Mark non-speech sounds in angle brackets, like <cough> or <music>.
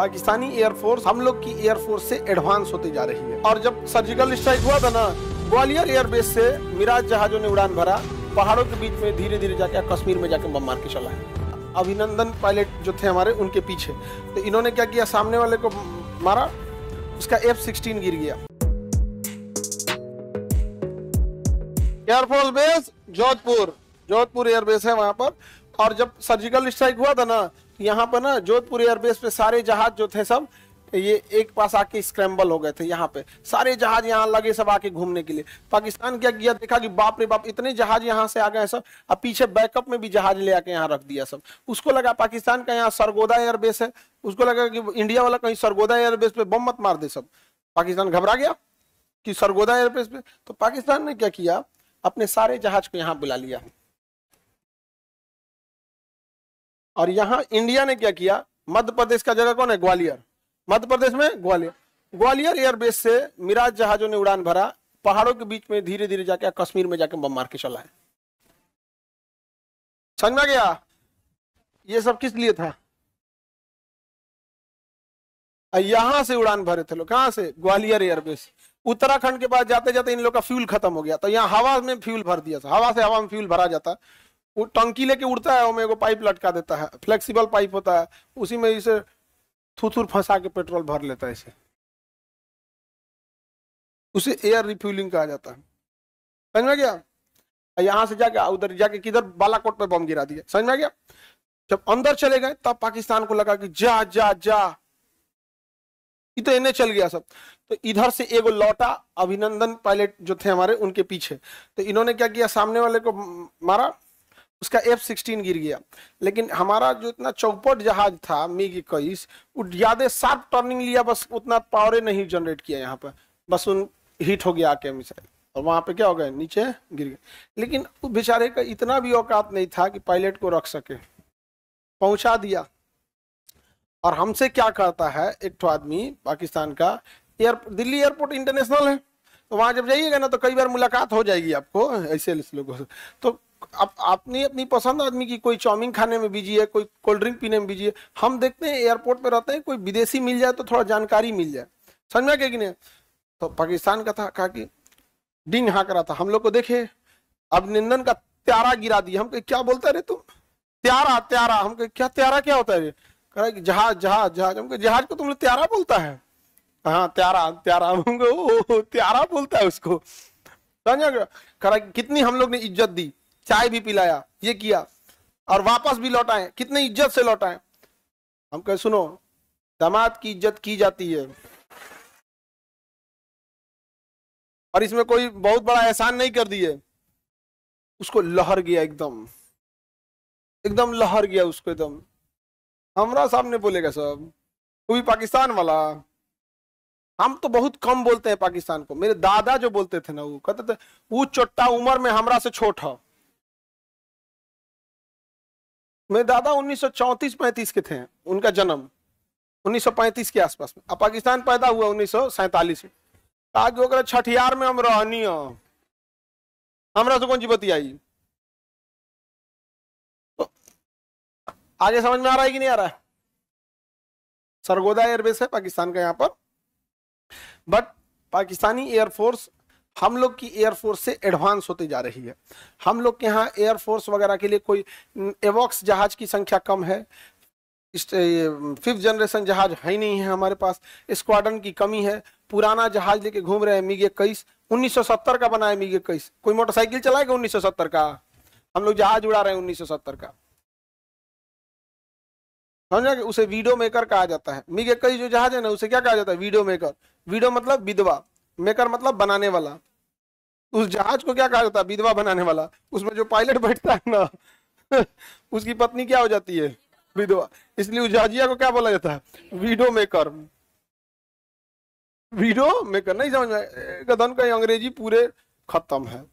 Pakistani air force हम लोग की एयरफोर्स से एडवांस होती जा रही है और जब सर्जिकल स्ट्राइक हुआ था ना ग्वालियर एयरबेस से मिराज जहाजों ने उड़ान भरा पहाड़ों के बीच में धीरे धीरे जाके कश्मीर में जाके बम मार के चला है अभिनंदन पायलट जो थे हमारे उनके पीछे तो इन्होंने क्या किया सामने वाले को मारा उसका एफ सिक्सटीन गिर गया air force base Jodhpur Jodhpur airbase है वहां पर और जब सर्जिकल स्ट्राइक हुआ था ना यहाँ पर ना जोधपुर एयरबेस पे सारे जहाज जो थे सब ये एक पास आके स्क्रैम्बल हो गए थे यहाँ पे सारे जहाज यहाँ लगे सब आके घूमने के लिए पाकिस्तान क्या किया देखा कि बाप रे बाप इतने जहाज यहाँ से आ गए सब अब पीछे बैकअप में भी जहाज ले आके यहाँ रख दिया सब उसको लगा पाकिस्तान का यहाँ सरगोदा एयरबेस है उसको लगा कि इंडिया वाला कहीं सरगोदा एयरबेस पे बम मत मार दे सब पाकिस्तान घबरा गया कि सरगोदा एयरबेस पे तो पाकिस्तान ने क्या किया अपने सारे जहाज को यहाँ बुला लिया और यहां इंडिया ने क्या किया मध्य प्रदेश का जगह कौन है ग्वालियर मध्य प्रदेश में ग्वालियर ग्वालियर एयरबेस से मिराज जहाजों ने उड़ान भरा पहाड़ों के बीच में धीरे धीरे जाके कश्मीर में जाके बम मार के चलाए समझ गया ये सब किस लिए था यहां से उड़ान भरे थे लोग कहां से ग्वालियर एयरबेस उत्तराखंड के पास जाते जाते इन लोग का फ्यूल खत्म हो गया तो यहाँ हवा में फ्यूल भर दिया था हवा से हवा में फ्यूल भरा जाता वो टंकी लेके उड़ता है और मेरे को पाइप लटका देता है फ्लेक्सिबल पाइप होता है उसी में इसे थूथुर फंसा के पेट्रोल भर लेता है इसे उसे एयर रिफ्यूलिंग कहा जाता है समझ में गया यहां से जाके उधर जाके किधर बालाकोट पे बम गिरा दिया समझ में गया जब अंदर चले गए तब पाकिस्तान को लगा कि जा जा जा तो इन्हें चल गया सब तो इधर से एगो लौटा अभिनंदन पायलट जो थे हमारे उनके पीछे तो इन्होंने क्या किया सामने वाले को मारा उसका एफ सिक्सटीन गिर गया लेकिन हमारा जो इतना चौपट जहाज था मिग इक्कीस वो ज्यादा शार्प टर्निंग लिया बस उतना पावर नहीं जनरेट किया यहाँ पर बस उन हीट हो गया आके मिसाइल और वहाँ पे क्या हो गए नीचे गिर गए लेकिन उस बेचारे का इतना भी औकात नहीं था कि पायलट को रख सके पहुँचा दिया और हमसे क्या करता है एक तो आदमी पाकिस्तान का एयर दिल्ली एयरपोर्ट इंटरनेशनल है तो वहाँ जब जाइएगा ना तो कई बार मुलाकात हो जाएगी आपको ऐसे लोगों से तो आप अपनी अपनी पसंद आदमी की कोई चाउमीन खाने में बिजी है कोई कोल्ड ड्रिंक पीने में बिजी है हम देखते हैं एयरपोर्ट पे रहते हैं कोई विदेशी मिल जाए तो थोड़ा जानकारी मिल जाए समझ में क्या कि नहीं तो पाकिस्तान का था कहा कि डिंग हाँ करा था हम लोग को देखे अभिनंदन का त्यारा गिरा दिया हम कहे क्या बोलता रे तुम त्यारा त्यारा हम कहे क्या त्यारा क्या होता है रे कह कि जहाज जहाज जहाज हम जहाज को तुम लोग त्यारा बोलता है हाँ त्यारा त्यारा <laughs> हम ओ त्यारा बोलता है उसको समझा करा कितनी हम लोग ने इज्जत दी चाय भी पिलाया ये किया और वापस भी लौटाए कितने इज्जत से लौटाए हम कहे सुनो दामाद की इज्जत की जाती है और इसमें कोई बहुत बड़ा एहसान नहीं कर दिए उसको लहर गया एकदम एकदम लहर गया उसको एकदम हमरा सामने बोलेगा सब वो भी पाकिस्तान वाला हम तो बहुत कम बोलते हैं पाकिस्तान को मेरे दादा जो बोलते थे ना वो कहते थे वो चोट्टा उम्र में हमरा से छोटा मेरे दादा 1934-35 के थे उनका जन्म 1935 के आसपास में अब पाकिस्तान पैदा हुआ उन्नीस में आगे छठियार में हम रहनी हमारा तो कौन बती आई तो आगे समझ में आ रहा है कि नहीं आ रहा है सरगोदा एयरबेस है पाकिस्तान का यहाँ पर बट पाकिस्तानी एयरफोर्स हम लोग की एयरफोर्स से एडवांस होती जा रही है हम लोग के यहाँ एयरफोर्स वगैरह के लिए कोई एवॉक्स जहाज की संख्या कम है फिफ्थ जनरेशन जहाज है ही नहीं है हमारे पास स्क्वाडन की कमी है पुराना जहाज लेके घूम रहे हैं मिग इक्कीस सत्तर का बनाए मिग इक्कीस कोई मोटरसाइकिल चलाएगा सत्तर का हम लोग जहाज उड़ा रहे हैं सत्तर का समझा कि उसे वीडियो मेकर कहा जाता है मिग इक्कीस जो जहाज है ना उसे क्या कहा जाता है वीडियो मेकर वीडियो मतलब विधवा मेकर मतलब बनाने वाला उस जहाज को क्या कहा जाता है विधवा बनाने वाला उसमें जो पायलट बैठता है ना <laughs> उसकी पत्नी क्या हो जाती है विधवा इसलिए उस जहाजिया को क्या बोला जाता है वीडो मेकर वीडो मेकर नहीं समझ में का अंग्रेजी पूरे खत्म है